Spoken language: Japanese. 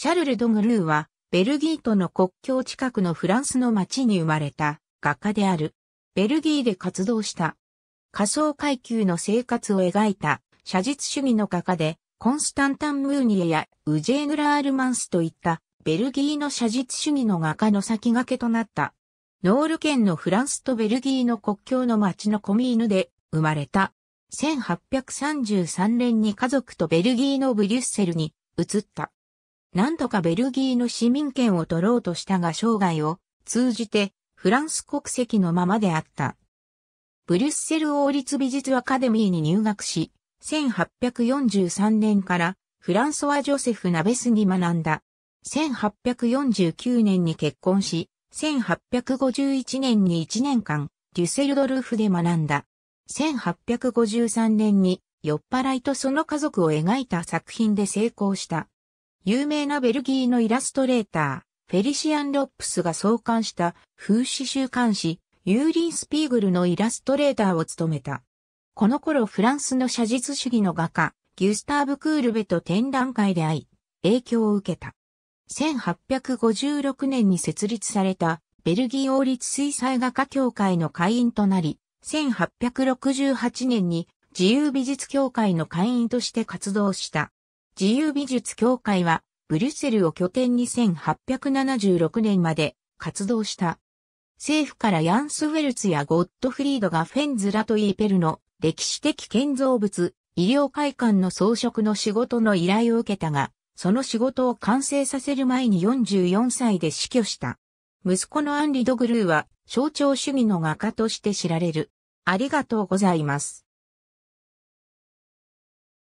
シャルル・ド・グルーは、ベルギーとの国境近くのフランスの町に生まれた画家である。ベルギーで活動した。仮想階級の生活を描いた写実主義の画家で、コンスタンタン・ムーニエやウジェーヌ・ラールマンスといったベルギーの写実主義の画家の先駆けとなった。ノール県のフランスとベルギーの国境の町のコミーヌで生まれた。1833年に家族とベルギーのブリュッセルに移った。何度かベルギーの市民権を取ろうとしたが生涯を通じてフランス国籍のままであった。ブリュッセル王立美術アカデミーに入学し、1843年からフランソワ・ジョセフ・ナベスに学んだ。1849年に結婚し、1851年に1年間、デュセルドルフで学んだ。1853年に酔っ払いとその家族を描いた作品で成功した。有名なベルギーのイラストレーター、フェリシアン・ロップスが創刊した風刺週刊誌、ユーリン・スピーグルのイラストレーターを務めた。この頃フランスの写実主義の画家、ギュスターブ・クールベと展覧会で会い、影響を受けた。1856年に設立されたベルギー王立水彩画家協会の会員となり、1868年に自由美術協会の会員として活動した。自由美術協会は、ブリュッセルを拠点に1876年まで活動した。政府からヤンスウェルツやゴッドフリードがフェンズラとイーペルの歴史的建造物、医療会館の装飾の仕事の依頼を受けたが、その仕事を完成させる前に44歳で死去した。息子のアンリ・ドグルーは象徴主義の画家として知られる。ありがとうございます。